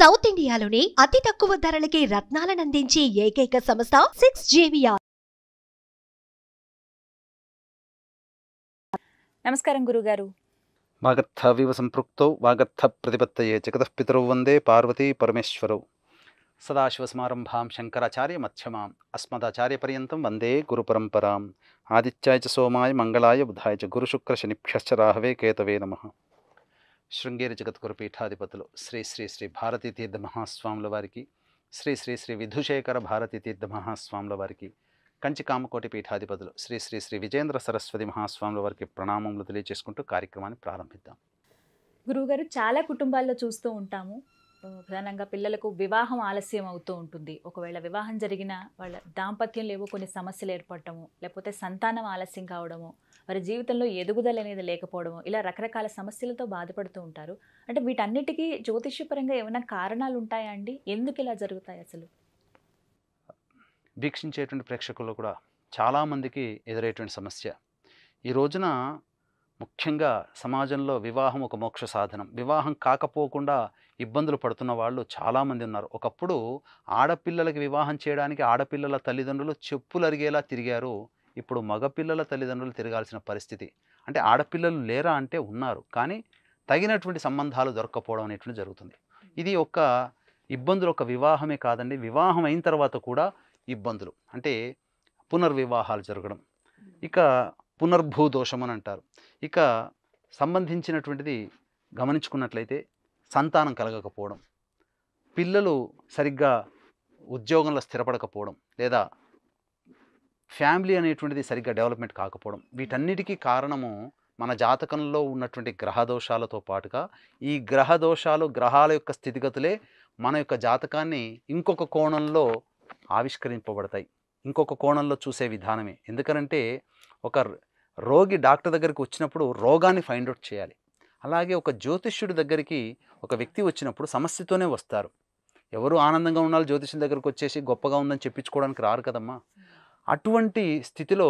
south ఇండియాలోనే అతి తక్కువ ధరలకి రత్నాలనందించే ఏకైక సంస్థ సిక్స్ జేవిఆర్ నమస్కారం గురుగారు వివ సంపృక్తౌ వాగర్థ ప్రతిపత్తయే జగతఃపితరౌ వందే పార్వతీ పరమేశ్వరౌ సమారంభాం శంకరాచార్య మధ్యమాం అస్మదాచార్య పర్యంతం వందే గురు పరంపరాం ఆదిత్యాయ సోమాయ మంగళాయ బుధాయ చ గురుశుక్ర శనిభ్యశ్చ రాహవే కేతవే నమః శృంగేరి జగద్గురు పీఠాధిపతులు శ్రీ శ్రీ శ్రీ భారతీ తీర్థ మహాస్వాముల వారికి శ్రీ శ్రీ శ్రీ విధుశేఖర భారతీ తీర్థ మహాస్వాముల వారికి కంచి కామకోటి పీఠాధిపతులు శ్రీ శ్రీ శ్రీ విజేంద్ర సరస్వతి మహాస్వాముల వారికి ప్రణామములు తెలియజేసుకుంటూ కార్యక్రమాన్ని ప్రారంభిద్దాం గురువుగారు చాలా కుటుంబాల్లో చూస్తూ ఉంటాము ప్రధానంగా పిల్లలకు వివాహం ఆలస్యం అవుతూ ఉంటుంది ఒకవేళ వివాహం జరిగిన వాళ్ళ దాంపత్యం లేవు కొన్ని సమస్యలు ఏర్పడటము లేకపోతే సంతానం ఆలస్యం కావడము వారి జీవితంలో ఎదుగుదల అనేది లేకపోవడము ఇలా రకరకాల సమస్యలతో బాధపడుతూ ఉంటారు అంటే వీటన్నిటికీ జ్యోతిష్యపరంగా ఏమైనా కారణాలు ఉంటాయా అండి ఎందుకు ఇలా జరుగుతాయి అసలు వీక్షించేటువంటి ప్రేక్షకుల్లో కూడా చాలామందికి ఎదురయ్యేటువంటి సమస్య ఈ రోజున ముఖ్యంగా సమాజంలో వివాహం ఒక మోక్ష సాధనం వివాహం కాకపోకుండా ఇబ్బందులు పడుతున్న వాళ్ళు చాలామంది ఉన్నారు ఒకప్పుడు ఆడపిల్లలకి వివాహం చేయడానికి ఆడపిల్లల తల్లిదండ్రులు చెప్పులు అరిగేలా తిరిగారు ఇప్పుడు మగపిల్లల తల్లిదండ్రులు తిరగాల్సిన పరిస్థితి అంటే ఆడపిల్లలు లేరా అంటే ఉన్నారు కానీ తగినటువంటి సంబంధాలు దొరకపోవడం అనేటువంటి జరుగుతుంది ఇది ఒక ఇబ్బందులు ఒక వివాహమే కాదండి వివాహం అయిన తర్వాత కూడా ఇబ్బందులు అంటే పునర్వివాహాలు జరగడం ఇక పునర్భూ దోషం అని అంటారు ఇక సంబంధించినటువంటిది గమనించుకున్నట్లయితే సంతానం కలగకపోవడం పిల్లలు సరిగ్గా ఉద్యోగంలో స్థిరపడకపోవడం లేదా ఫ్యామిలీ అనేటువంటిది సరిగ్గా డెవలప్మెంట్ కాకపోవడం వీటన్నిటికీ కారణము మన జాతకంలో ఉన్నటువంటి గ్రహ దోషాలతో పాటుగా ఈ గ్రహ దోషాలు గ్రహాల యొక్క స్థితిగతులే మన యొక్క జాతకాన్ని ఇంకొక కోణంలో ఆవిష్కరింపబడతాయి ఇంకొక కోణంలో చూసే విధానమే ఎందుకనంటే ఒక రోగి డాక్టర్ దగ్గరికి వచ్చినప్పుడు రోగాన్ని ఫైండ్ అవుట్ చేయాలి అలాగే ఒక జ్యోతిష్యుడి దగ్గరికి ఒక వ్యక్తి వచ్చినప్పుడు సమస్యతోనే వస్తారు ఎవరు ఆనందంగా ఉండాలి జ్యోతిష్యుడి దగ్గరికి వచ్చేసి గొప్పగా ఉందని చెప్పించుకోవడానికి రారు కదమ్మా అటువంటి స్థితిలో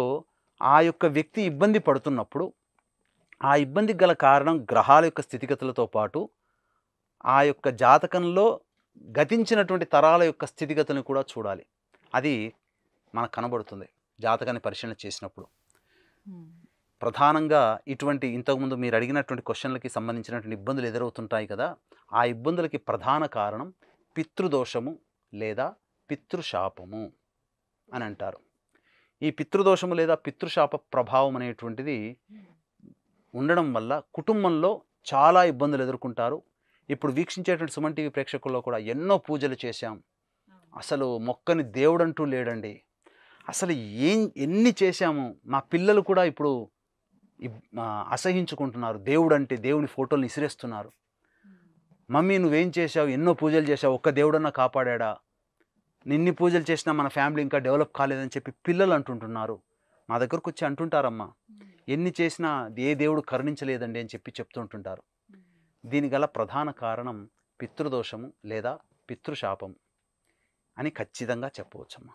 ఆ యొక్క వ్యక్తి ఇబ్బంది పడుతున్నప్పుడు ఆ ఇబ్బందికి గల కారణం గ్రహాల యొక్క స్థితిగతులతో పాటు ఆ యొక్క జాతకంలో గతించినటువంటి తరాల యొక్క స్థితిగతులను కూడా చూడాలి అది మనకు కనబడుతుంది జాతకాన్ని పరిశీలన చేసినప్పుడు ప్రధానంగా ఇటువంటి ఇంతకుముందు మీరు అడిగినటువంటి క్వశ్చన్లకి సంబంధించినటువంటి ఇబ్బందులు ఎదురవుతుంటాయి కదా ఆ ఇబ్బందులకి ప్రధాన కారణం పితృదోషము లేదా పితృశాపము అని అంటారు ఈ పితృదోషము లేదా పితృశాప ప్రభావం అనేటువంటిది ఉండడం వల్ల కుటుంబంలో చాలా ఇబ్బందులు ఎదుర్కొంటారు ఇప్పుడు వీక్షించేటువంటి సుమన్ టీవీ ప్రేక్షకుల్లో కూడా ఎన్నో పూజలు చేశాం అసలు మొక్కని దేవుడంటూ లేడండి అసలు ఏం ఎన్ని చేశాము మా పిల్లలు కూడా ఇప్పుడు అసహించుకుంటున్నారు దేవుడు అంటే దేవుని ఫోటోలు ఇసిరేస్తున్నారు మమ్మీ నువ్వేం చేశావు ఎన్నో పూజలు చేశావు ఒక్క దేవుడన్నా కాపాడా నిన్ని పూజలు చేసినా మన ఫ్యామిలీ ఇంకా డెవలప్ కాలేదని చెప్పి పిల్లలు అంటుంటున్నారు మా దగ్గరకు వచ్చి అంటుంటారమ్మా ఎన్ని చేసినా ఏ దేవుడు కరుణించలేదండి అని చెప్పి చెప్తుంటుంటారు దీని గల ప్రధాన కారణం పితృదోషము లేదా పితృశాపము అని ఖచ్చితంగా చెప్పవచ్చమ్మా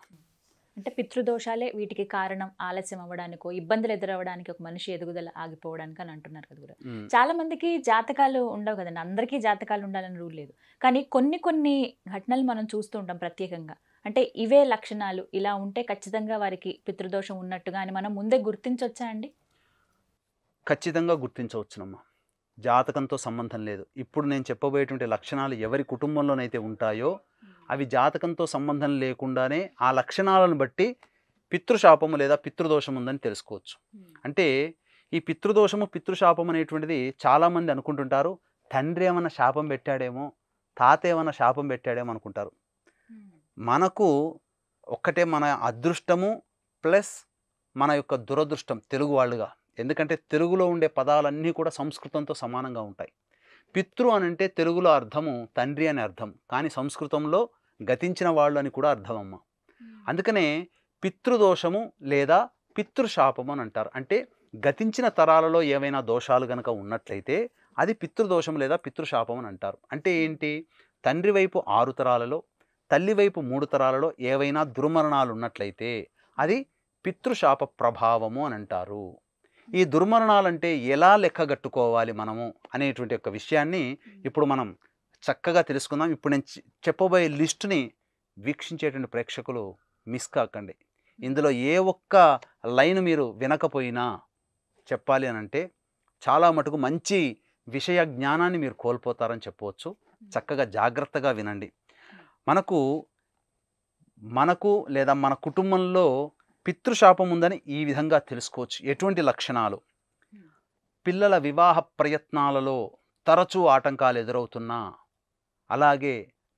అంటే పితృదోషాలే వీటికి కారణం ఆలస్యం అవ్వడానికో ఇబ్బందులు ఎదురవ్వడానికి ఒక మనిషి ఎదుగుదల ఆగిపోవడానికి అని అంటున్నారు కదా గురు చాలా మందికి జాతకాలు ఉండవు కదండి అందరికీ జాతకాలు ఉండాలని రూల్ లేదు కానీ కొన్ని కొన్ని ఘటనలు మనం చూస్తూ ఉంటాం ప్రత్యేకంగా అంటే ఇవే లక్షణాలు ఇలా ఉంటే ఖచ్చితంగా వారికి పితృదోషం ఉన్నట్టుగా అని మనం ముందే గుర్తించవచ్చా అండి ఖచ్చితంగా గుర్తించవచ్చునమ్మా జాతకంతో సంబంధం లేదు ఇప్పుడు నేను చెప్పబోయేటువంటి లక్షణాలు ఎవరి కుటుంబంలోనైతే ఉంటాయో అవి జాతకంతో సంబంధం లేకుండానే ఆ లక్షణాలను బట్టి పితృశాపము లేదా పితృదోషం ఉందని తెలుసుకోవచ్చు అంటే ఈ పితృదోషము పితృశాపం అనేటువంటిది చాలామంది అనుకుంటుంటారు తండ్రి ఏమైనా శాపం పెట్టాడేమో తాత ఏమైనా శాపం పెట్టాడేమో అనుకుంటారు మనకు ఒక్కటే మన అదృష్టము ప్లస్ మన యొక్క దురదృష్టం తెలుగు వాళ్ళుగా ఎందుకంటే తెలుగులో ఉండే పదాలన్నీ కూడా సంస్కృతంతో సమానంగా ఉంటాయి పితృ అనంటే తెలుగులో అర్థము తండ్రి అని అర్థం కానీ సంస్కృతంలో గతించిన వాళ్ళు అని కూడా అర్థం అమ్మ అందుకనే పితృదోషము లేదా పితృశాపము అని అంటారు అంటే గతించిన తరాలలో ఏవైనా దోషాలు కనుక ఉన్నట్లయితే అది పితృదోషం లేదా పితృశాపం అని అంటారు అంటే ఏంటి తండ్రి వైపు ఆరు తరాలలో తల్లి వైపు మూడు తరాలలో ఏవైనా దుర్మరణాలు ఉన్నట్లయితే అది పితృశాప ప్రభావము అని అంటారు ఈ దుర్మరణాలంటే ఎలా లెక్కగట్టుకోవాలి మనము అనేటువంటి యొక్క విషయాన్ని ఇప్పుడు మనం చక్కగా తెలుసుకుందాం ఇప్పుడు నేను చెప్పబోయే లిస్టుని వీక్షించేటువంటి ప్రేక్షకులు మిస్ కాకండి ఇందులో ఏ ఒక్క లైన్ మీరు వినకపోయినా చెప్పాలి అని అంటే చాలా మటుకు మంచి విషయ జ్ఞానాన్ని మీరు కోల్పోతారని చెప్పవచ్చు చక్కగా జాగ్రత్తగా వినండి మనకు మనకు లేదా మన కుటుంబంలో పితృశాపం ఉందని ఈ విధంగా తెలుసుకోవచ్చు ఎటువంటి లక్షణాలు పిల్లల వివాహ ప్రయత్నాలలో తరచూ ఆటంకాలు ఎదురవుతున్నా అలాగే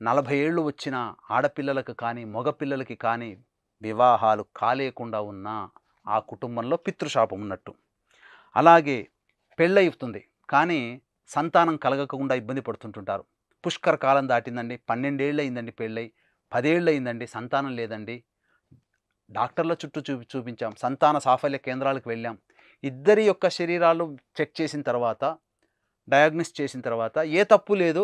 నలభై ఏళ్ళు వచ్చిన ఆడపిల్లలకు కానీ మగపిల్లలకి కానీ వివాహాలు కాలేకుండా ఉన్న ఆ కుటుంబంలో పితృశాపం ఉన్నట్టు అలాగే పెళ్ళయితుంది కానీ సంతానం కలగకుండా ఇబ్బంది పడుతుంటుంటారు పుష్కర కాలం దాటిందండి పన్నెండేళ్ళు అయిందండి పెళ్ళై పదేళ్ళు అయిందండి సంతానం లేదండి డాక్టర్ల చుట్టూ చూపి చూపించాం సంతాన సాఫల్య కేంద్రాలకు వెళ్ళాం ఇద్దరి యొక్క శరీరాలు చెక్ చేసిన తర్వాత డయాగ్నోస్ చేసిన తర్వాత ఏ తప్పు లేదు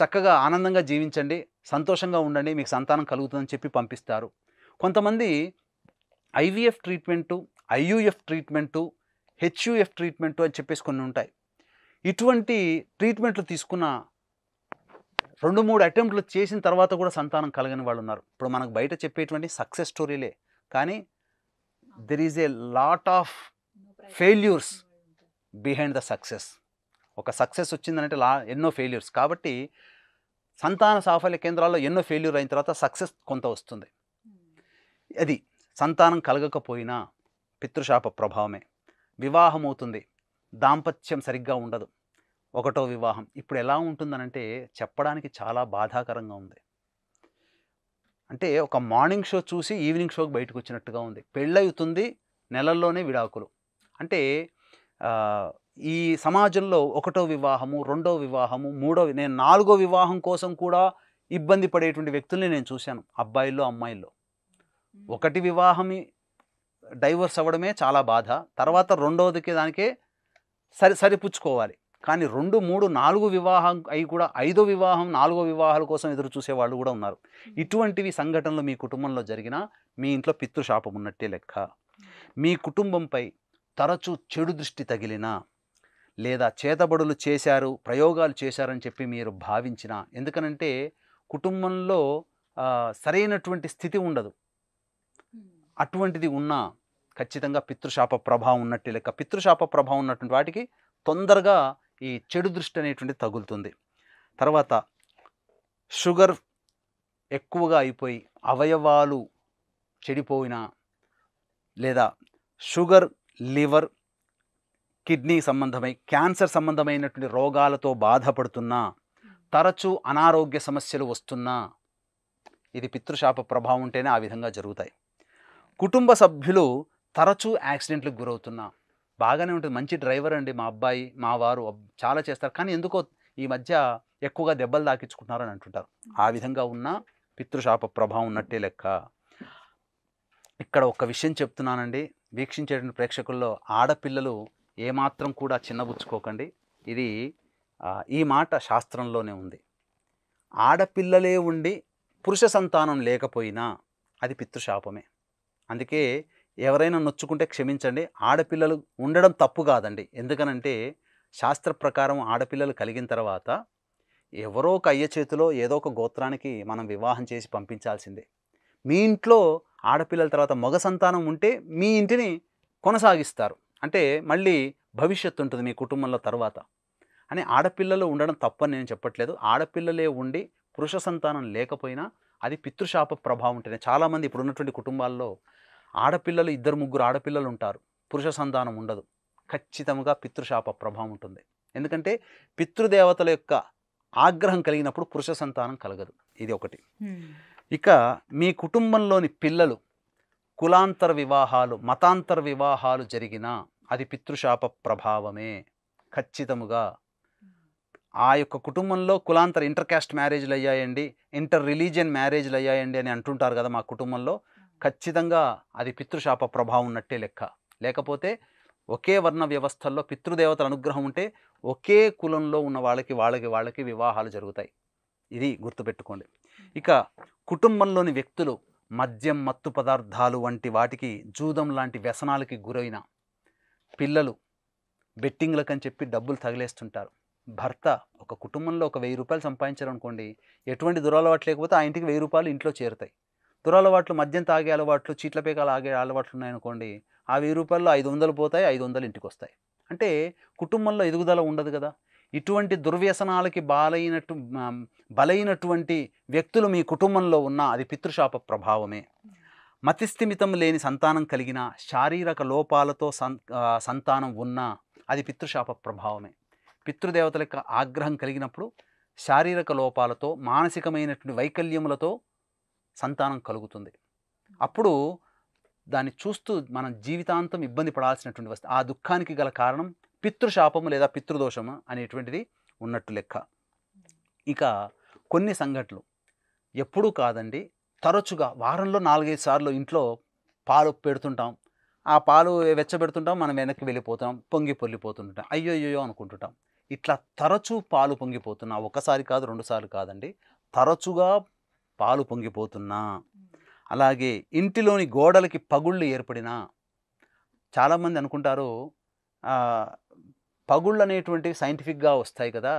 చక్కగా ఆనందంగా జీవించండి సంతోషంగా ఉండండి మీకు సంతానం కలుగుతుందని చెప్పి పంపిస్తారు కొంతమంది IVF treatment IUF treatment HUF treatment అని చెప్పేసి కొన్ని ఉంటాయి ఇటువంటి ట్రీట్మెంట్లు తీసుకున్న రెండు మూడు అటెంప్ట్లు చేసిన తర్వాత కూడా సంతానం కలగని వాళ్ళు ఉన్నారు ఇప్పుడు మనకు బయట చెప్పేటువంటి సక్సెస్ స్టోరీలే కానీ there is a lot of failures behind the success ఒక సక్సెస్ వచ్చిందంటే లా ఎన్నో ఫెయిల్యూర్స్ కాబట్టి సంతాన సాఫల్య కేంద్రాల్లో ఎన్నో ఫెయిల్యూర్ అయిన తర్వాత సక్సెస్ కొంత వస్తుంది అది సంతానం కలగకపోయినా పితృశాప ప్రభావమే వివాహం అవుతుంది దాంపత్యం సరిగ్గా ఉండదు ఒకటో వివాహం ఇప్పుడు ఎలా ఉంటుందనంటే చెప్పడానికి చాలా బాధాకరంగా ఉంది అంటే ఒక మార్నింగ్ షో చూసి ఈవినింగ్ షోకి బయటకు వచ్చినట్టుగా ఉంది పెళ్ళవుతుంది నెలల్లోనే విడాకులు అంటే ఈ సమాజంలో ఒకటో వివాహము రెండో వివాహము మూడో నేను నాలుగో వివాహం కోసం కూడా ఇబ్బంది పడేటువంటి వ్యక్తుల్ని నేను చూశాను అబ్బాయిల్లో అమ్మాయిల్లో ఒకటి వివాహం డైవర్స్ అవ్వడమే చాలా బాధ తర్వాత రెండవదికి దానికే సరి సరిపుచ్చుకోవాలి కానీ రెండు మూడు నాలుగు వివాహం అయి కూడా ఐదో వివాహం నాలుగో వివాహాల కోసం ఎదురు చూసే వాళ్ళు కూడా ఉన్నారు ఇటువంటివి సంఘటనలు మీ కుటుంబంలో జరిగినా మీ ఇంట్లో పితృశాపం ఉన్నట్టే లెక్క మీ కుటుంబంపై తరచూ చెడు దృష్టి తగిలినా లేదా చేతబడులు చేశారు ప్రయోగాలు చేశారని చెప్పి మీరు భావించిన ఎందుకనంటే కుటుంబంలో సరైనటువంటి స్థితి ఉండదు అటువంటిది ఉన్నా ఖచ్చితంగా పితృశాప ప్రభావం ఉన్నట్టు లెక్క పితృశాప ప్రభావం ఉన్నటువంటి వాటికి తొందరగా ఈ చెడు దృష్టి అనేటువంటి తగులుతుంది తర్వాత షుగర్ ఎక్కువగా అయిపోయి అవయవాలు చెడిపోయినా లేదా షుగర్ లివర్ కిడ్నీ సంబంధమై క్యాన్సర్ సంబంధమైనటువంటి రోగాలతో బాధపడుతున్నా తరచూ అనారోగ్య సమస్యలు వస్తున్నా ఇది పితృశాప ప్రభావం ఉంటేనే ఆ విధంగా జరుగుతాయి కుటుంబ సభ్యులు తరచూ యాక్సిడెంట్లకు గురవుతున్నా బాగానే ఉంటుంది మంచి డ్రైవర్ అండి మా అబ్బాయి మా వారు చాలా చేస్తారు కానీ ఎందుకో ఈ మధ్య ఎక్కువగా దెబ్బలు అని అంటుంటారు ఆ విధంగా ఉన్న పితృశాప ప్రభావం ఉన్నట్టే లెక్క ఇక్కడ ఒక విషయం చెప్తున్నానండి వీక్షించే ప్రేక్షకుల్లో ఆడపిల్లలు ఏమాత్రం కూడా చిన్నబుచ్చుకోకండి ఇది ఈ మాట శాస్త్రంలోనే ఉంది ఆడపిల్లలే ఉండి పురుష సంతానం లేకపోయినా అది పితృశాపమే అందుకే ఎవరైనా నొచ్చుకుంటే క్షమించండి ఆడపిల్లలు ఉండడం తప్పు కాదండి ఎందుకనంటే శాస్త్ర ప్రకారం ఆడపిల్లలు కలిగిన తర్వాత ఎవరో ఒక అయ్య చేతిలో ఏదో ఒక గోత్రానికి మనం వివాహం చేసి పంపించాల్సిందే మీ ఇంట్లో ఆడపిల్లల తర్వాత మగ సంతానం ఉంటే మీ ఇంటిని కొనసాగిస్తారు అంటే మళ్ళీ భవిష్యత్తు ఉంటుంది మీ కుటుంబంలో తర్వాత అని ఆడపిల్లలు ఉండడం తప్పని నేను చెప్పట్లేదు ఆడపిల్లలే ఉండి పురుష సంతానం లేకపోయినా అది పితృశాప ప్రభావం ఉంటుంది చాలామంది ఇప్పుడు ఉన్నటువంటి కుటుంబాల్లో ఆడపిల్లలు ఇద్దరు ముగ్గురు ఆడపిల్లలు ఉంటారు పురుష సంతానం ఉండదు ఖచ్చితంగా పితృశాప ప్రభావం ఉంటుంది ఎందుకంటే పితృదేవతల యొక్క ఆగ్రహం కలిగినప్పుడు పురుష సంతానం కలగదు ఇది ఒకటి ఇక మీ కుటుంబంలోని పిల్లలు కులాంతర వివాహాలు మతాంతర వివాహాలు జరిగినా అది పితృశాప ప్రభావమే ఖచ్చితముగా ఆ యొక్క కుటుంబంలో కులాంతర ఇంటర్ క్యాస్ట్ మ్యారేజ్లు అయ్యాయండి ఇంటర్ రిలీజియన్ మ్యారేజ్లు అయ్యాయండి అని అంటుంటారు కదా మా కుటుంబంలో ఖచ్చితంగా అది పితృశాప ప్రభావం ఉన్నట్టే లెక్క లేకపోతే ఒకే వర్ణ వ్యవస్థల్లో పితృదేవతల అనుగ్రహం ఉంటే ఒకే కులంలో ఉన్న వాళ్ళకి వాళ్ళకి వాళ్ళకి వివాహాలు జరుగుతాయి ఇది గుర్తుపెట్టుకోండి ఇక కుటుంబంలోని వ్యక్తులు మద్యం మత్తు పదార్థాలు వంటి వాటికి జూదం లాంటి వ్యసనాలకి గురైన పిల్లలు బెట్టింగ్లకని చెప్పి డబ్బులు తగిలేస్తుంటారు భర్త ఒక కుటుంబంలో ఒక వెయ్యి రూపాయలు సంపాదించారు అనుకోండి ఎటువంటి దురాలవాటు లేకపోతే ఆ ఇంటికి వెయ్యి రూపాయలు ఇంట్లో చేరుతాయి దురలవాట్లు మద్యం తాగే అలవాట్లు చీట్ల పేకాలు ఆగే అలవాట్లు ఉన్నాయనుకోండి ఆ వెయ్యి రూపాయల్లో ఐదు వందలు పోతాయి ఐదు వందలు ఇంటికి వస్తాయి అంటే కుటుంబంలో ఎదుగుదల ఉండదు కదా ఇటువంటి దుర్వ్యసనాలకి బాలైనట్టు బలైనటువంటి వ్యక్తులు మీ కుటుంబంలో ఉన్నా అది పితృశాప ప్రభావమే మతిస్థిమితం లేని సంతానం కలిగిన శారీరక లోపాలతో సంతానం ఉన్నా అది పితృశాప ప్రభావమే పితృదేవతలకు ఆగ్రహం కలిగినప్పుడు శారీరక లోపాలతో మానసికమైనటువంటి వైకల్యములతో సంతానం కలుగుతుంది అప్పుడు దాన్ని చూస్తూ మనం జీవితాంతం ఇబ్బంది పడాల్సినటువంటి వస్తుంది ఆ దుఃఖానికి గల కారణం పితృశాపము లేదా పితృదోషము అనేటువంటిది ఉన్నట్టు లెక్క ఇక కొన్ని సంఘటనలు ఎప్పుడూ కాదండి తరచుగా వారంలో నాలుగైదు సార్లు ఇంట్లో పాలు పెడుతుంటాం ఆ పాలు వెచ్చబెడుతుంటాం మనం వెనక్కి వెళ్ళిపోతాం పొంగి పొల్లిపోతుంటాం అయ్యోయ్యో అనుకుంటుంటాం ఇట్లా తరచూ పాలు పొంగిపోతున్నా ఒకసారి కాదు రెండుసార్లు కాదండి తరచుగా పాలు పొంగిపోతున్నా అలాగే ఇంటిలోని గోడలకి పగుళ్ళు ఏర్పడినా చాలామంది అనుకుంటారు పగుళ్ళు అనేటువంటివి సైంటిఫిక్గా వస్తాయి కదా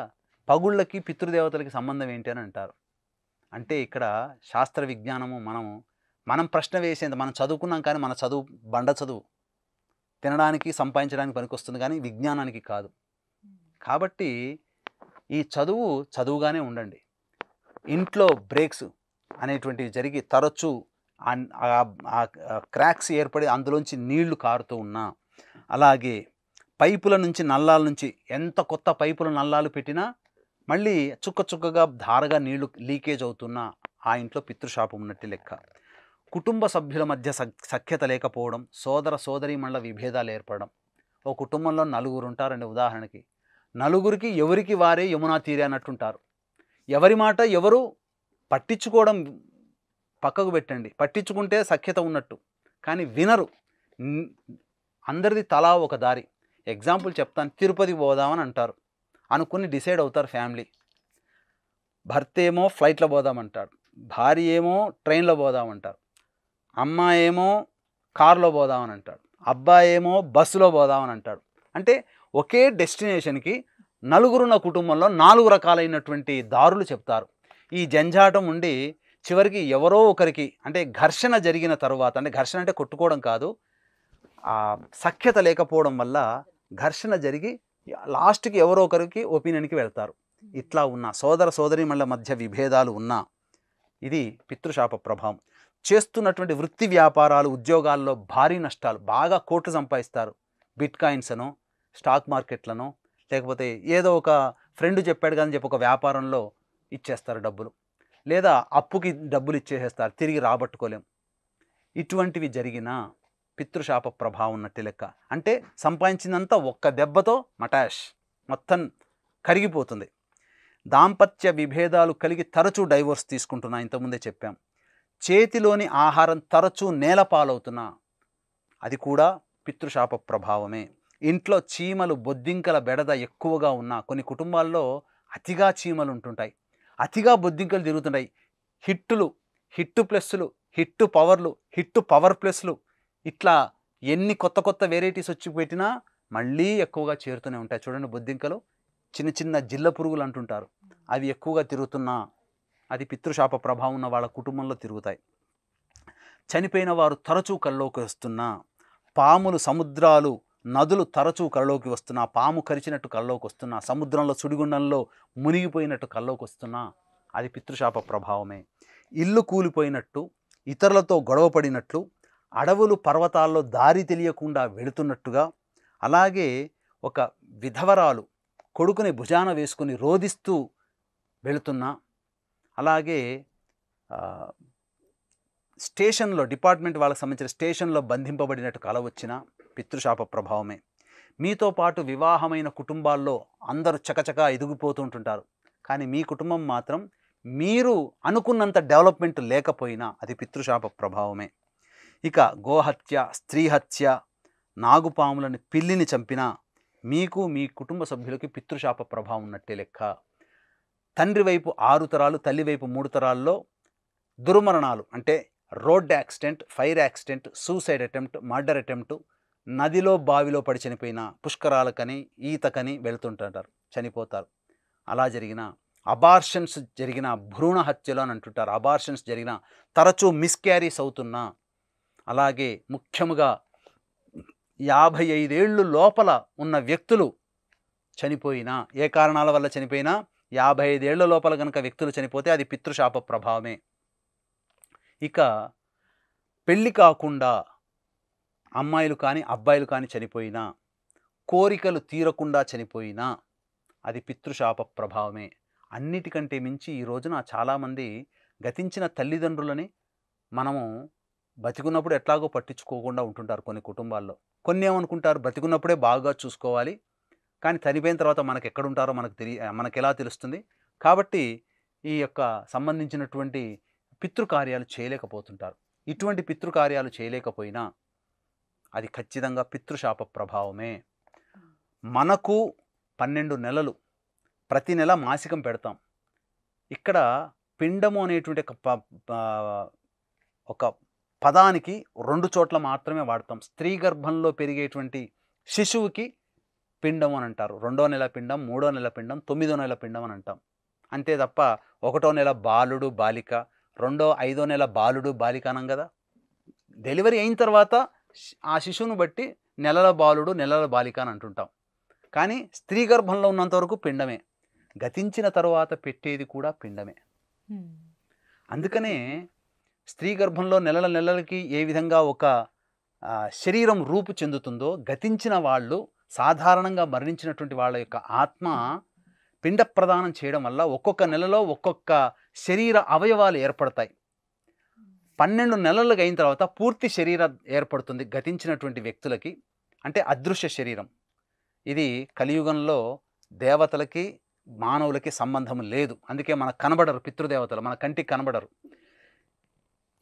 పగుళ్ళకి పితృదేవతలకి సంబంధం ఏంటి అని అంటారు అంటే ఇక్కడ శాస్త్ర విజ్ఞానము మనము మనం ప్రశ్న వేసేంత మనం చదువుకున్నాం కానీ మన చదువు బండ చదువు తినడానికి సంపాదించడానికి పనికొస్తుంది కానీ విజ్ఞానానికి కాదు కాబట్టి ఈ చదువు చదువుగానే ఉండండి ఇంట్లో బ్రేక్స్ అనేటువంటివి జరిగి తరచూ ఆ క్రాక్స్ ఏర్పడి అందులోంచి నీళ్లు కారుతూ ఉన్నా అలాగే పైపుల నుంచి నల్లాల నుంచి ఎంత కొత్త పైపుల నల్లాలు పెట్టినా మళ్ళీ చుక్క చుక్కగా ధారగా నీళ్లు లీకేజ్ అవుతున్నా ఆ ఇంట్లో పితృశాపం ఉన్నట్టు లెక్క కుటుంబ సభ్యుల మధ్య సఖ్యత లేకపోవడం సోదర సోదరి మళ్ళ విభేదాలు ఏర్పడడం ఓ కుటుంబంలో నలుగురు ఉంటారండి ఉదాహరణకి నలుగురికి ఎవరికి వారే యమునా తీరే అన్నట్టుంటారు ఎవరి మాట ఎవరు పట్టించుకోవడం పక్కకు పెట్టండి పట్టించుకుంటే సఖ్యత ఉన్నట్టు కానీ వినరు అందరిది తలా ఒక దారి ఎగ్జాంపుల్ చెప్తాను తిరుపతి పోదామని అంటారు అనుకుని డిసైడ్ అవుతారు ఫ్యామిలీ భర్త ఏమో ఫ్లైట్లో పోదామంటాడు భార్య ఏమో ట్రైన్లో పోదామంటారు అమ్మాయి ఏమో కారులో పోదామని అంటాడు అబ్బాయి ఏమో బస్సులో పోదామని అంటాడు అంటే ఒకే డెస్టినేషన్కి నలుగురున్న కుటుంబంలో నాలుగు రకాలైనటువంటి దారులు చెప్తారు ఈ జంజాటం ఉండి చివరికి ఎవరో ఒకరికి అంటే ఘర్షణ జరిగిన తర్వాత అంటే ఘర్షణ అంటే కొట్టుకోవడం కాదు సఖ్యత లేకపోవడం వల్ల ఘర్షణ జరిగి లాస్ట్కి ఎవరో ఒకరికి ఒపీనియన్కి వెళ్తారు ఇట్లా ఉన్న సోదర సోదరిమణుల మధ్య విభేదాలు ఉన్నా ఇది పితృశాప ప్రభావం చేస్తున్నటువంటి వృత్తి వ్యాపారాలు ఉద్యోగాల్లో భారీ నష్టాలు బాగా కోట్లు సంపాదిస్తారు బిట్ కాయిన్స్ను స్టాక్ మార్కెట్లను లేకపోతే ఏదో ఒక ఫ్రెండ్ చెప్పాడు కానీ చెప్పి ఒక వ్యాపారంలో ఇచ్చేస్తారు డబ్బులు లేదా అప్పుకి డబ్బులు ఇచ్చేసేస్తారు తిరిగి రాబట్టుకోలేం ఇటువంటివి జరిగిన పితృశాప ప్రభావం ఉన్నట్టు లెక్క అంటే సంపాదించినంత ఒక్క దెబ్బతో మటాష్ మొత్తం కరిగిపోతుంది దాంపత్య విభేదాలు కలిగి తరచూ డైవోర్స్ తీసుకుంటున్నా ఇంతకుముందే చెప్పాం చేతిలోని ఆహారం తరచూ నేల పాలవుతున్నా అది కూడా పితృశాప ప్రభావమే ఇంట్లో చీమలు బొద్దింకల బెడద ఎక్కువగా ఉన్నా కొన్ని కుటుంబాల్లో అతిగా చీమలు ఉంటుంటాయి అతిగా బొద్దింకలు తిరుగుతున్నాయి హిట్టులు హిట్టు ప్లస్లు హిట్టు పవర్లు హిట్టు పవర్ ప్లస్లు ఇట్లా ఎన్ని కొత్త కొత్త వెరైటీస్ వచ్చి పెట్టినా మళ్ళీ ఎక్కువగా చేరుతూనే ఉంటాయి చూడండి బొద్దింకలు చిన్న చిన్న జిల్ల పురుగులు అంటుంటారు అవి ఎక్కువగా తిరుగుతున్నా అది పితృశాప ప్రభావం ఉన్న వాళ్ళ కుటుంబంలో తిరుగుతాయి చనిపోయిన వారు తరచూ కల్లోకి వస్తున్నా పాములు సముద్రాలు నదులు తరచూ కళ్ళలోకి వస్తున్నా పాము కరిచినట్టు కళ్ళలోకి వస్తున్నా సముద్రంలో సుడిగుండంలో మునిగిపోయినట్టు కళ్ళలోకి వస్తున్నా అది పితృశాప ప్రభావమే ఇల్లు కూలిపోయినట్టు ఇతరులతో గొడవపడినట్లు అడవులు పర్వతాల్లో దారి తెలియకుండా వెళుతున్నట్టుగా అలాగే ఒక విధవరాలు కొడుకుని భుజాన వేసుకుని రోధిస్తూ వెళుతున్నా అలాగే స్టేషన్లో డిపార్ట్మెంట్ వాళ్ళకి సంబంధించిన స్టేషన్లో బంధింపబడినట్టు కల వచ్చినా పితృశాప ప్రభావమే మీతో పాటు వివాహమైన కుటుంబాల్లో అందరూ చకచకా ఎదిగిపోతుంటుంటారు కానీ మీ కుటుంబం మాత్రం మీరు అనుకున్నంత డెవలప్మెంట్ లేకపోయినా అది పితృశాప ప్రభావమే ఇక గోహత్య స్త్రీహత్య నాగుపాములని పిల్లిని చంపినా మీకు మీ కుటుంబ సభ్యులకి పితృశాప ప్రభావం ఉన్నట్టే లెక్క తండ్రి వైపు ఆరు తరాలు తల్లి వైపు మూడు తరాల్లో దుర్మరణాలు అంటే road accident fire accident suicide attempt murder attempt నదిలో బావిలో పడి చనిపోయిన పుష్కరాలకని ఈతకని వెళుతుంటారు చనిపోతారు అలా జరిగిన అబార్షన్స్ జరిగిన భ్రూణ హత్యలు అని అంటుంటారు అబార్షన్స్ జరిగిన తరచూ మిస్క్యారీస్ అవుతున్న అలాగే ముఖ్యముగా యాభై ఐదేళ్ళు లోపల ఉన్న వ్యక్తులు చనిపోయినా ఏ కారణాల వల్ల చనిపోయినా యాభై ఐదేళ్ల లోపల కనుక వ్యక్తులు చనిపోతే అది పితృశాప ప్రభావమే ఇక పెళ్ళి కాకుండా అమ్మాయిలు కానీ అబ్బాయిలు కానీ చనిపోయినా కోరికలు తీరకుండా చనిపోయినా అది పితృశాప ప్రభావమే అన్నిటికంటే మించి ఈ రోజున చాలామంది గతించిన తల్లిదండ్రులని మనము బతికున్నప్పుడు ఎట్లాగో పట్టించుకోకుండా ఉంటుంటారు కొన్ని కుటుంబాల్లో కొన్ని ఏమనుకుంటారు బతికున్నప్పుడే బాగా చూసుకోవాలి కానీ చనిపోయిన తర్వాత మనకు ఎక్కడుంటారో మనకు తెలియ మనకు ఎలా తెలుస్తుంది కాబట్టి ఈ యొక్క సంబంధించినటువంటి పితృకార్యాలు చేయలేకపోతుంటారు ఇటువంటి పితృకార్యాలు చేయలేకపోయినా అది ఖచ్చితంగా పితృశాప ప్రభావమే మనకు పన్నెండు నెలలు ప్రతి నెల మాసికం పెడతాం ఇక్కడ పిండము అనేటువంటి ఒక పదానికి రెండు చోట్ల మాత్రమే వాడతాం స్త్రీ గర్భంలో పెరిగేటువంటి శిశువుకి పిండం అని అంటారు రెండో నెల పిండం మూడో నెల పిండం తొమ్మిదో నెల పిండం అని అంటాం అంతే తప్ప ఒకటో నెల బాలుడు బాలిక రెండో ఐదో నెల బాలుడు బాలిక అనం కదా డెలివరీ అయిన తర్వాత ఆ శిశువును బట్టి నెలల బాలుడు నెలల బాలిక అని అంటుంటాం కానీ స్త్రీ గర్భంలో ఉన్నంత వరకు పిండమే గతించిన తర్వాత పెట్టేది కూడా పిండమే అందుకనే స్త్రీ గర్భంలో నెలల నెలలకి ఏ విధంగా ఒక శరీరం రూపు చెందుతుందో గతించిన వాళ్ళు సాధారణంగా మరణించినటువంటి వాళ్ళ యొక్క ఆత్మ పిండ ప్రదానం చేయడం వల్ల ఒక్కొక్క నెలలో ఒక్కొక్క శరీర అవయవాలు ఏర్పడతాయి పన్నెండు నెలలకు అయిన తర్వాత పూర్తి శరీర ఏర్పడుతుంది గతించినటువంటి వ్యక్తులకి అంటే అదృశ్య శరీరం ఇది కలియుగంలో దేవతలకి మానవులకి సంబంధం లేదు అందుకే మనకు కనబడరు పితృదేవతలు మన కంటికి కనబడరు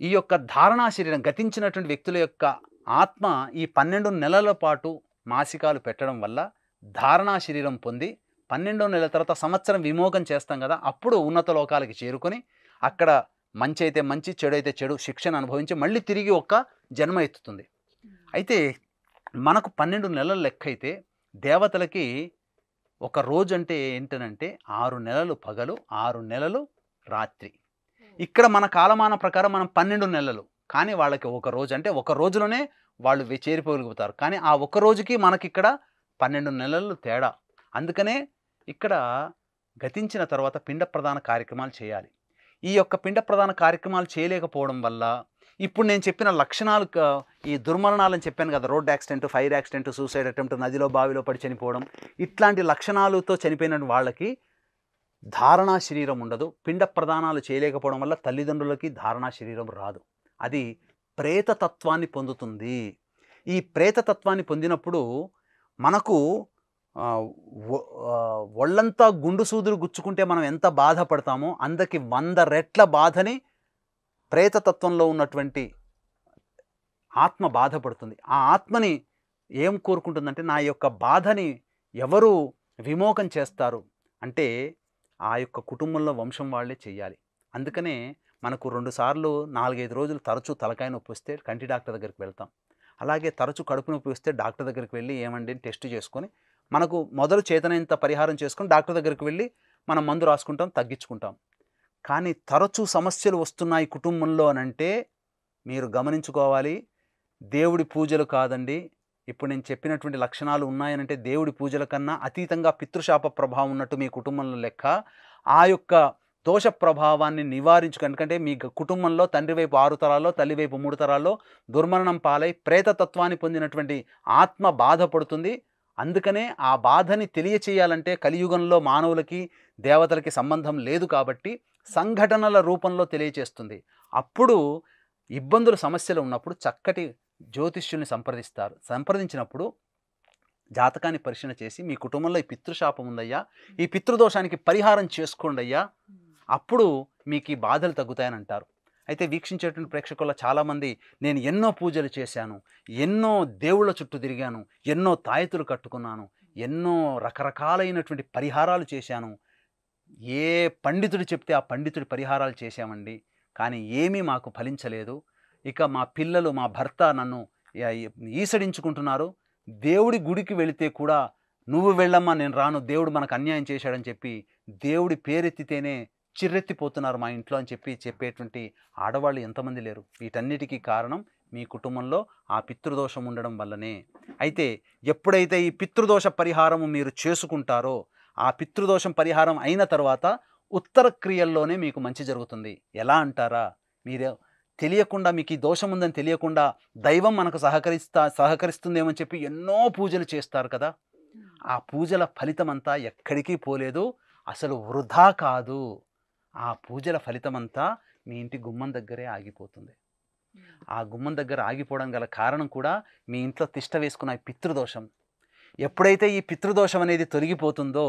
ఈ యొక్క ధారణా శరీరం గతించినటువంటి వ్యక్తుల యొక్క ఆత్మ ఈ పన్నెండు నెలల పాటు మాసికాలు పెట్టడం వల్ల ధారణా శరీరం పొంది పన్నెండో నెలల తర్వాత సంవత్సరం విమోగం చేస్తాం కదా అప్పుడు ఉన్నత లోకాలకి చేరుకొని అక్కడ మంచి అయితే మంచి చెడు అయితే చెడు శిక్షను అనుభవించి మళ్ళీ తిరిగి ఒక్క జన్మ ఎత్తుతుంది అయితే మనకు పన్నెండు నెలల లెక్క అయితే దేవతలకి ఒక రోజు అంటే ఏంటనంటే ఆరు నెలలు పగలు ఆరు నెలలు రాత్రి ఇక్కడ మన కాలమాన ప్రకారం మనం పన్నెండు నెలలు కానీ వాళ్ళకి ఒక రోజు అంటే ఒక రోజులోనే వాళ్ళు చేరిపోగలుగుతారు కానీ ఆ ఒక రోజుకి మనకి ఇక్కడ పన్నెండు నెలలు తేడా అందుకనే ఇక్కడ గతించిన తర్వాత పిండ ప్రధాన కార్యక్రమాలు చేయాలి ఈ యొక్క పిండ ప్రధాన కార్యక్రమాలు చేయలేకపోవడం వల్ల ఇప్పుడు నేను చెప్పిన లక్షణాలు ఈ దుర్మరణాలని చెప్పాను కదా road accident fire accident suicide attempt నదిలో బావిలో పడి చనిపోవడం ఇట్లాంటి లక్షణాలతో చనిపోయిన వాళ్ళకి ధారణా శరీరం ఉండదు పిండ ప్రధానాలు చేయలేకపోవడం వల్ల తల్లిదండ్రులకి ధారణా శరీరం రాదు అది ప్రేతతత్వాన్ని పొందుతుంది ఈ ప్రేతతత్వాన్ని పొందినప్పుడు మనకు ఒళ్ళంతా గుండు సూదులు గుచ్చుకుంటే మనం ఎంత బాధపడతామో అందరికి వంద రెట్ల బాధని ప్రేతతత్వంలో ఉన్నటువంటి ఆత్మ బాధపడుతుంది ఆ ఆత్మని ఏం కోరుకుంటుందంటే నా యొక్క బాధని ఎవరు విమోకం చేస్తారు అంటే ఆ యొక్క కుటుంబంలో వంశం వాళ్ళే చేయాలి అందుకనే మనకు రెండుసార్లు నాలుగైదు రోజులు తరచూ తలకాయ నొప్పి వస్తే కంటి డాక్టర్ దగ్గరికి వెళ్తాం అలాగే తరచూ కడుపు నొప్పి వస్తే డాక్టర్ దగ్గరికి వెళ్ళి ఏమండి టెస్ట్ చేసుకొని మనకు మొదలు చేతనైనంత పరిహారం చేసుకుని డాక్టర్ దగ్గరికి వెళ్ళి మనం మందు రాసుకుంటాం తగ్గించుకుంటాం కానీ తరచూ సమస్యలు వస్తున్నాయి కుటుంబంలో అంటే మీరు గమనించుకోవాలి దేవుడి పూజలు కాదండి ఇప్పుడు నేను చెప్పినటువంటి లక్షణాలు ఉన్నాయనంటే దేవుడి పూజల కన్నా అతీతంగా పితృశాప ప్రభావం ఉన్నట్టు మీ కుటుంబంలో లెక్క ఆ యొక్క దోష ప్రభావాన్ని నివారించుకు ఎందుకంటే మీ కుటుంబంలో తండ్రి వైపు ఆరు తరాల్లో తల్లి వైపు మూడు తరాల్లో దుర్మరణం పాలై ప్రేతతత్వాన్ని పొందినటువంటి ఆత్మ బాధపడుతుంది అందుకనే ఆ బాధని తెలియచేయాలంటే కలియుగంలో మానవులకి దేవతలకి సంబంధం లేదు కాబట్టి సంఘటనల రూపంలో తెలియచేస్తుంది అప్పుడు ఇబ్బందులు సమస్యలు ఉన్నప్పుడు చక్కటి జ్యోతిష్యుని సంప్రదిస్తారు సంప్రదించినప్పుడు జాతకాన్ని పరిశీలన చేసి మీ కుటుంబంలో ఈ పితృశాపం ఉందయ్యా ఈ పితృదోషానికి పరిహారం చేసుకోండి అయ్యా అప్పుడు మీకు ఈ బాధలు తగ్గుతాయని అంటారు అయితే వీక్షించేటువంటి ప్రేక్షకుల్లో చాలామంది నేను ఎన్నో పూజలు చేశాను ఎన్నో దేవుళ్ళ చుట్టూ తిరిగాను ఎన్నో తాయతులు కట్టుకున్నాను ఎన్నో రకరకాలైనటువంటి పరిహారాలు చేశాను ఏ పండితుడు చెప్తే ఆ పండితుడి పరిహారాలు చేశామండి కానీ ఏమీ మాకు ఫలించలేదు ఇక మా పిల్లలు మా భర్త నన్ను ఈసడించుకుంటున్నారు దేవుడి గుడికి వెళితే కూడా నువ్వు వెళ్ళమ్మా నేను రాను దేవుడు మనకు అన్యాయం చేశాడని చెప్పి దేవుడి పేరెత్తితేనే చిర్రెత్తిపోతున్నారు మా ఇంట్లో అని చెప్పి చెప్పేటువంటి ఆడవాళ్ళు ఎంతమంది లేరు వీటన్నిటికీ కారణం మీ కుటుంబంలో ఆ పితృదోషం ఉండడం వల్లనే అయితే ఎప్పుడైతే ఈ పితృదోష పరిహారం మీరు చేసుకుంటారో ఆ పితృదోషం పరిహారం అయిన తర్వాత ఉత్తర క్రియల్లోనే మీకు మంచి జరుగుతుంది ఎలా అంటారా మీరు తెలియకుండా మీకు ఈ దోషం ఉందని తెలియకుండా దైవం మనకు సహకరిస్తా సహకరిస్తుందేమని చెప్పి ఎన్నో పూజలు చేస్తారు కదా ఆ పూజల ఫలితం అంతా ఎక్కడికి పోలేదు అసలు వృధా కాదు ఆ పూజల ఫలితమంతా మీ ఇంటి గుమ్మం దగ్గరే ఆగిపోతుంది ఆ గుమ్మం దగ్గర ఆగిపోవడం గల కారణం కూడా మీ ఇంట్లో తిష్ట వేసుకున్న పితృదోషం ఎప్పుడైతే ఈ పితృదోషం అనేది తొలగిపోతుందో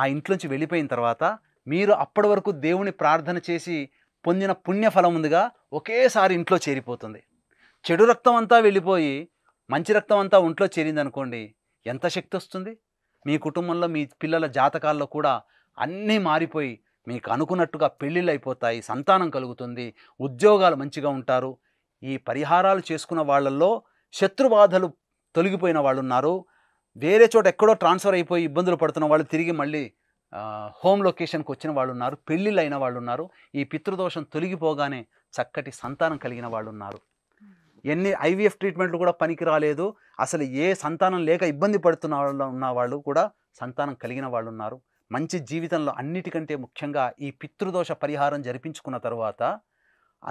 ఆ ఇంట్లోంచి వెళ్ళిపోయిన తర్వాత మీరు అప్పటి వరకు దేవుని ప్రార్థన చేసి పొందిన పుణ్యఫలం ఉందిగా ఒకేసారి ఇంట్లో చేరిపోతుంది చెడు రక్తం అంతా వెళ్ళిపోయి మంచి రక్తం అంతా ఒంట్లో చేరిందనుకోండి ఎంత శక్తి వస్తుంది మీ కుటుంబంలో మీ పిల్లల జాతకాల్లో కూడా అన్నీ మారిపోయి మీకు అనుకున్నట్టుగా పెళ్ళిళ్ళు అయిపోతాయి సంతానం కలుగుతుంది ఉద్యోగాలు మంచిగా ఉంటారు ఈ పరిహారాలు చేసుకున్న వాళ్ళల్లో శత్రుబాధలు తొలగిపోయిన వాళ్ళు ఉన్నారు వేరే చోట ఎక్కడో ట్రాన్స్ఫర్ అయిపోయి ఇబ్బందులు పడుతున్న వాళ్ళు తిరిగి మళ్ళీ హోమ్ లొకేషన్కి వచ్చిన వాళ్ళు ఉన్నారు పెళ్ళిళ్ళు అయిన వాళ్ళు ఉన్నారు ఈ పితృదోషం తొలగిపోగానే చక్కటి సంతానం కలిగిన వాళ్ళు ఉన్నారు ఎన్ని ఐవీఎఫ్ ట్రీట్మెంట్లు కూడా పనికి రాలేదు అసలు ఏ సంతానం లేక ఇబ్బంది పడుతున్న వాళ్ళు ఉన్న వాళ్ళు కూడా సంతానం కలిగిన వాళ్ళు ఉన్నారు మంచి జీవితంలో అన్నిటికంటే ముఖ్యంగా ఈ పితృదోష పరిహారం జరిపించుకున్న తర్వాత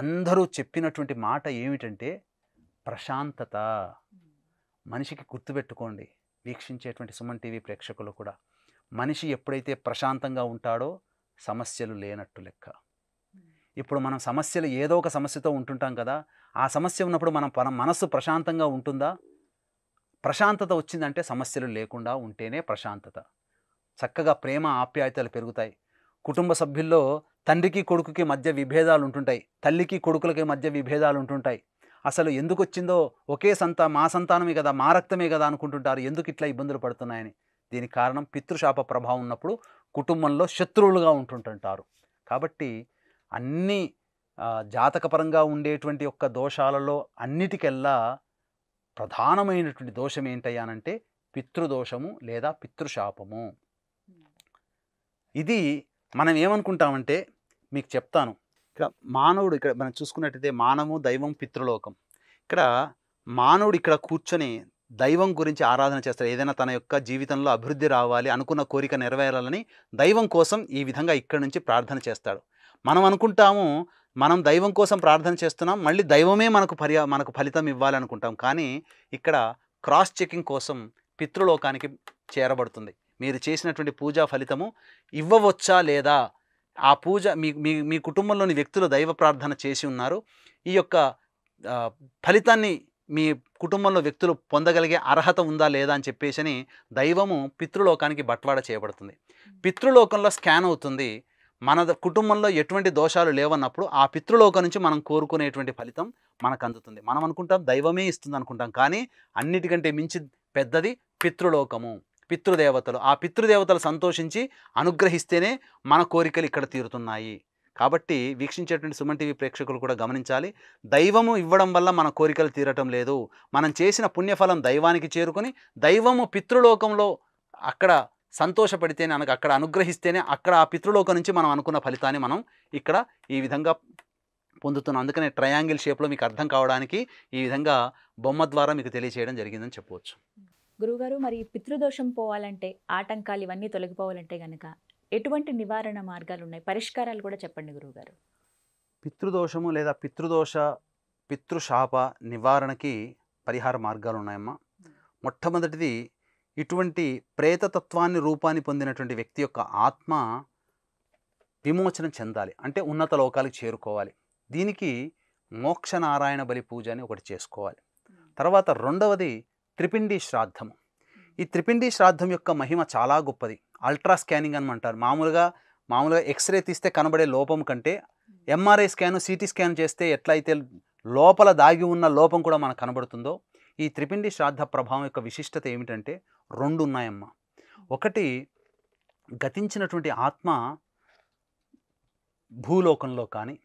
అందరూ చెప్పినటువంటి మాట ఏమిటంటే ప్రశాంతత మనిషికి గుర్తుపెట్టుకోండి వీక్షించేటువంటి సుమన్ టీవీ ప్రేక్షకులు కూడా మనిషి ఎప్పుడైతే ప్రశాంతంగా ఉంటాడో సమస్యలు లేనట్టు లెక్క ఇప్పుడు మనం సమస్యలు ఏదో ఒక సమస్యతో ఉంటుంటాం కదా ఆ సమస్య ఉన్నప్పుడు మనం మన మనస్సు ప్రశాంతంగా ఉంటుందా ప్రశాంతత వచ్చిందంటే సమస్యలు లేకుండా ఉంటేనే ప్రశాంతత చక్కగా ప్రేమ ఆప్యాయతలు పెరుగుతాయి కుటుంబ సభ్యుల్లో తండ్రికి కొడుకుకి మధ్య విభేదాలు ఉంటుంటాయి తల్లికి కొడుకులకి మధ్య విభేదాలు ఉంటుంటాయి అసలు ఎందుకు వచ్చిందో ఒకే సంత మా సంతానమే కదా మా రక్తమే కదా అనుకుంటుంటారు ఎందుకు ఇట్లా ఇబ్బందులు పడుతున్నాయని దీనికి కారణం పితృశాప ప్రభావం ఉన్నప్పుడు కుటుంబంలో శత్రువులుగా ఉంటుంటుంటారు కాబట్టి అన్ని జాతకపరంగా ఉండేటువంటి ఒక్క దోషాలలో అన్నిటికెల్లా ప్రధానమైనటువంటి దోషం ఏంటయ్యానంటే పితృదోషము లేదా పితృశాపము ఇది మనం ఏమనుకుంటామంటే మీకు చెప్తాను ఇక్కడ మానవుడు ఇక్కడ మనం చూసుకున్నట్టయితే మానవు దైవం పితృలోకం ఇక్కడ మానవుడు ఇక్కడ కూర్చొని దైవం గురించి ఆరాధన చేస్తారు ఏదైనా తన యొక్క జీవితంలో అభివృద్ధి రావాలి అనుకున్న కోరిక నెరవేరాలని దైవం కోసం ఈ విధంగా ఇక్కడ నుంచి ప్రార్థన చేస్తాడు మనం అనుకుంటాము మనం దైవం కోసం ప్రార్థన చేస్తున్నాం మళ్ళీ దైవమే మనకు పరి మనకు ఫలితం ఇవ్వాలనుకుంటాం కానీ ఇక్కడ క్రాస్ చెకింగ్ కోసం పితృలోకానికి చేరబడుతుంది మీరు చేసినటువంటి పూజా ఫలితము ఇవ్వవచ్చా లేదా ఆ పూజ మీ మీ మీ కుటుంబంలోని వ్యక్తులు దైవ ప్రార్థన చేసి ఉన్నారు ఈ యొక్క ఫలితాన్ని మీ కుటుంబంలో వ్యక్తులు పొందగలిగే అర్హత ఉందా లేదా అని చెప్పేసి దైవము పితృలోకానికి బట్వాడ చేయబడుతుంది పితృలోకంలో స్కాన్ అవుతుంది మన కుటుంబంలో ఎటువంటి దోషాలు లేవన్నప్పుడు ఆ పితృలోకం నుంచి మనం కోరుకునేటువంటి ఫలితం మనకు అందుతుంది మనం అనుకుంటాం దైవమే ఇస్తుంది అనుకుంటాం కానీ అన్నిటికంటే మించి పెద్దది పితృలోకము పితృదేవతలు ఆ పితృదేవతలు సంతోషించి అనుగ్రహిస్తేనే మన కోరికలు ఇక్కడ తీరుతున్నాయి కాబట్టి వీక్షించేటువంటి సుమన్ టీవీ ప్రేక్షకులు కూడా గమనించాలి దైవము ఇవ్వడం వల్ల మన కోరికలు తీరటం లేదు మనం చేసిన పుణ్యఫలం దైవానికి చేరుకొని దైవము పితృలోకంలో అక్కడ సంతోషపడితేనే అనగా అక్కడ అనుగ్రహిస్తేనే అక్కడ ఆ పితృలోకం నుంచి మనం అనుకున్న ఫలితాన్ని మనం ఇక్కడ ఈ విధంగా పొందుతున్నాం అందుకనే ట్రయాంగిల్ షేప్లో మీకు అర్థం కావడానికి ఈ విధంగా బొమ్మ ద్వారా మీకు తెలియచేయడం జరిగిందని చెప్పవచ్చు గురువుగారు మరి పితృదోషం పోవాలంటే ఆటంకాలు ఇవన్నీ తొలగిపోవాలంటే కనుక ఎటువంటి నివారణ మార్గాలు ఉన్నాయి పరిష్కారాలు కూడా చెప్పండి గురువుగారు పితృదోషము లేదా పితృదోష పితృశాప నివారణకి పరిహార మార్గాలు ఉన్నాయమ్మా మొట్టమొదటిది ఇటువంటి ప్రేతతత్వాన్ని రూపాన్ని పొందినటువంటి వ్యక్తి యొక్క ఆత్మ విమోచన చెందాలి అంటే ఉన్నత లోకాలకు చేరుకోవాలి దీనికి మోక్ష నారాయణ బలి పూజ అని ఒకటి చేసుకోవాలి తర్వాత రెండవది త్రిపిండి శ్రాద్ధం ఈ త్రిపిండి శ్రాద్ధం యొక్క మహిమ చాలా గొప్పది అల్ట్రా స్కానింగ్ అనమంటారు మామూలుగా మామూలుగా ఎక్స్రే తీస్తే కనబడే లోపం కంటే ఎంఆర్ఐ స్కాన్ సిటీ స్కాన్ చేస్తే ఎట్లయితే లోపల దాగి ఉన్న లోపం కూడా మనకు కనబడుతుందో ఈ త్రిపిండి శ్రాద్ధ ప్రభావం యొక్క విశిష్టత ఏమిటంటే రెండు ఉన్నాయమ్మ ఒకటి గతించినటువంటి ఆత్మ భూలోకంలో కానీ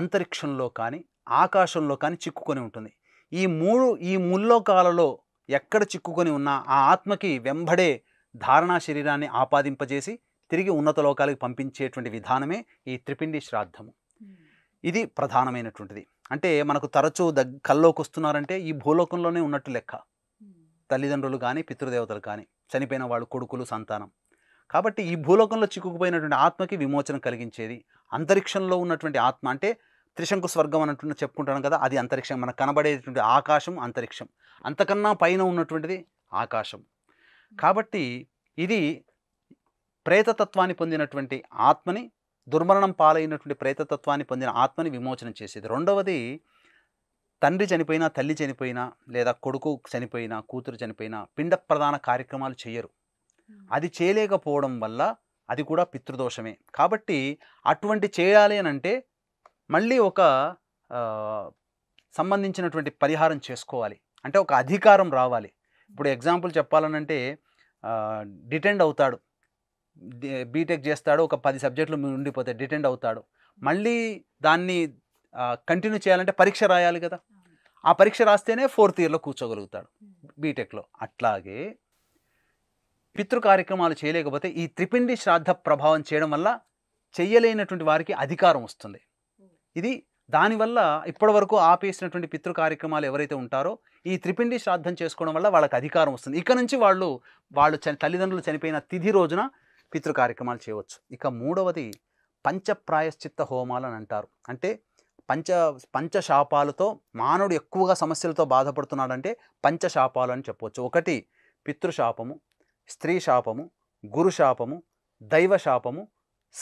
అంతరిక్షంలో కానీ ఆకాశంలో కానీ చిక్కుకొని ఉంటుంది ఈ మూడు ఈ ముల్లోకాలలో ఎక్కడ చిక్కుకొని ఉన్న ఆ ఆత్మకి వెంబడే ధారణా శరీరాన్ని ఆపాదింపజేసి తిరిగి ఉన్నత లోకాలకు పంపించేటువంటి విధానమే ఈ త్రిపిండి శ్రాద్ధము ఇది ప్రధానమైనటువంటిది అంటే మనకు తరచూ దగ్ కల్లోకి వస్తున్నారంటే ఈ భూలోకంలోనే ఉన్నట్టు లెక్క తల్లిదండ్రులు కానీ పితృదేవతలు కానీ చనిపోయిన వాళ్ళు కొడుకులు సంతానం కాబట్టి ఈ భూలోకంలో చిక్కుకుపోయినటువంటి ఆత్మకి విమోచన కలిగించేది అంతరిక్షంలో ఉన్నటువంటి ఆత్మ అంటే త్రిశంకు స్వర్గం అన్నట్టు చెప్పుకుంటాను కదా అది అంతరిక్షం మనకు కనబడేటువంటి ఆకాశం అంతరిక్షం అంతకన్నా పైన ఉన్నటువంటిది ఆకాశం కాబట్టి ఇది ప్రేతతత్వాన్ని పొందినటువంటి ఆత్మని దుర్మరణం పాలైనటువంటి ప్రేతతత్వాన్ని పొందిన ఆత్మని విమోచన చేసేది రెండవది తండ్రి చనిపోయినా తల్లి చనిపోయినా లేదా కొడుకు చనిపోయినా కూతురు చనిపోయినా పిండ ప్రధాన కార్యక్రమాలు చేయరు అది చేయలేకపోవడం వల్ల అది కూడా పితృదోషమే కాబట్టి అటువంటి చేయాలి అని అంటే మళ్ళీ ఒక సంబంధించినటువంటి పరిహారం చేసుకోవాలి అంటే ఒక అధికారం రావాలి ఇప్పుడు ఎగ్జాంపుల్ చెప్పాలనంటే డిటెండ్ అవుతాడు బీటెక్ చేస్తాడు ఒక పది సబ్జెక్టులు ఉండిపోతే డిటెండ్ అవుతాడు మళ్ళీ దాన్ని కంటిన్యూ చేయాలంటే పరీక్ష రాయాలి కదా ఆ పరీక్ష రాస్తేనే ఫోర్త్ ఇయర్లో కూర్చోగలుగుతాడు బీటెక్లో అట్లాగే పితృ కార్యక్రమాలు చేయలేకపోతే ఈ త్రిపిండి శ్రాద్ధ ప్రభావం చేయడం వల్ల చేయలేనటువంటి వారికి అధికారం వస్తుంది ఇది దానివల్ల ఇప్పటివరకు ఆపేసినటువంటి పితృ కార్యక్రమాలు ఎవరైతే ఉంటారో ఈ త్రిపిండి శ్రాద్ధం చేసుకోవడం వల్ల వాళ్ళకి అధికారం వస్తుంది ఇక నుంచి వాళ్ళు వాళ్ళు తల్లిదండ్రులు చనిపోయిన తిథి రోజున పితృ కార్యక్రమాలు చేయవచ్చు ఇక మూడవది పంచప్రాయశ్చిత్త హోమాలు అని అంటారు అంటే పంచ పంచశాపాలతో మానవుడు ఎక్కువగా సమస్యలతో బాధపడుతున్నాడంటే పంచశాపాలు అని చెప్పవచ్చు ఒకటి పితృశాపము స్త్రీ శాపము గురుశాపము దైవశాపము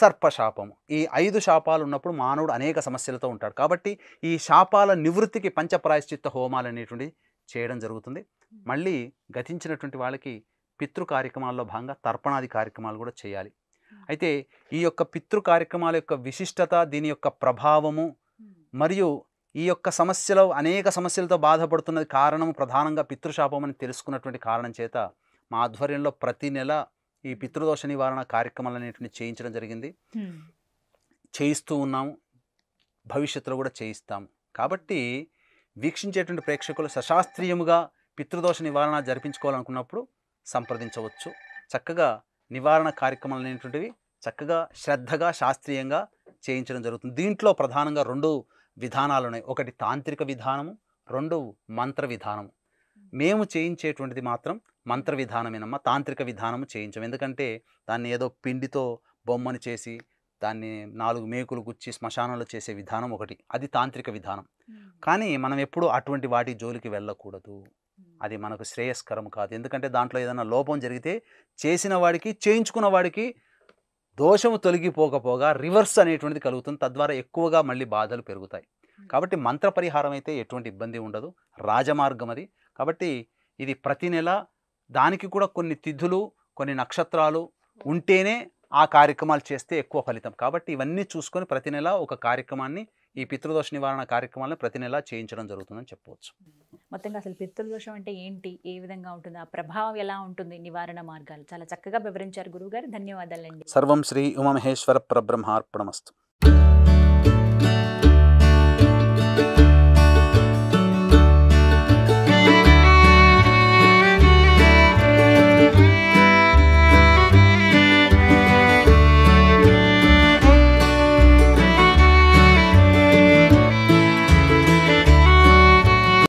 సర్పశాపము ఈ ఐదు శాపాలు ఉన్నప్పుడు మానవుడు అనేక సమస్యలతో ఉంటాడు కాబట్టి ఈ శాపాల నివృత్తికి పంచప్రాయశ్చిత్త హోమాలు అనేటువంటివి చేయడం జరుగుతుంది మళ్ళీ గతించినటువంటి వాళ్ళకి పితృ కార్యక్రమాల్లో భాగంగా తర్పణాది కార్యక్రమాలు కూడా చేయాలి అయితే ఈ యొక్క పితృ కార్యక్రమాల యొక్క విశిష్టత దీని యొక్క ప్రభావము మరియు ఈ యొక్క సమస్యలో అనేక సమస్యలతో బాధపడుతున్నది కారణము ప్రధానంగా పితృశాపం అని తెలుసుకున్నటువంటి కారణం చేత మా ఆధ్వర్యంలో ప్రతి నెల ఈ పితృదోష నివారణ అనేటువంటి చేయించడం జరిగింది చేయిస్తూ ఉన్నాము భవిష్యత్తులో కూడా చేయిస్తాము కాబట్టి వీక్షించేటువంటి ప్రేక్షకులు సశాస్త్రీయముగా పితృదోష నివారణ జరిపించుకోవాలనుకున్నప్పుడు సంప్రదించవచ్చు చక్కగా నివారణ కార్యక్రమాలు అనేటువంటివి చక్కగా శ్రద్ధగా శాస్త్రీయంగా చేయించడం జరుగుతుంది దీంట్లో ప్రధానంగా రెండు విధానాలు ఉన్నాయి ఒకటి తాంత్రిక విధానము రెండు మంత్ర విధానము మేము చేయించేటువంటిది మాత్రం మంత్ర విధానమేనమ్మా తాంత్రిక విధానము చేయించాం ఎందుకంటే దాన్ని ఏదో పిండితో బొమ్మను చేసి దాన్ని నాలుగు మేకులు గుచ్చి శ్మశానంలో చేసే విధానం ఒకటి అది తాంత్రిక విధానం కానీ మనం ఎప్పుడూ అటువంటి వాటి జోలికి వెళ్ళకూడదు అది మనకు శ్రేయస్కరం కాదు ఎందుకంటే దాంట్లో ఏదైనా లోపం జరిగితే చేసిన వాడికి చేయించుకున్న వాడికి దోషము తొలగిపోకపోగా రివర్స్ అనేటువంటిది కలుగుతుంది తద్వారా ఎక్కువగా మళ్ళీ బాధలు పెరుగుతాయి కాబట్టి మంత్ర పరిహారం అయితే ఎటువంటి ఇబ్బంది ఉండదు రాజమార్గం అది కాబట్టి ఇది ప్రతి నెల దానికి కూడా కొన్ని తిథులు కొన్ని నక్షత్రాలు ఉంటేనే ఆ కార్యక్రమాలు చేస్తే ఎక్కువ ఫలితం కాబట్టి ఇవన్నీ చూసుకొని ప్రతి నెల ఒక కార్యక్రమాన్ని ఈ పితృదోష నివారణ కార్యక్రమాలను ప్రతి నెలా చేయించడం జరుగుతుందని చెప్పవచ్చు మొత్తంగా అసలు పితృదోషం అంటే ఏంటి ఏ విధంగా ఉంటుంది ఆ ప్రభావం ఎలా ఉంటుంది నివారణ మార్గాలు చాలా చక్కగా వివరించారు గురువు గారు ధన్యవాదాలండి సర్వం శ్రీ ఉమమహేశ్వర ప్రబ్రహ్మార్పణమస్తు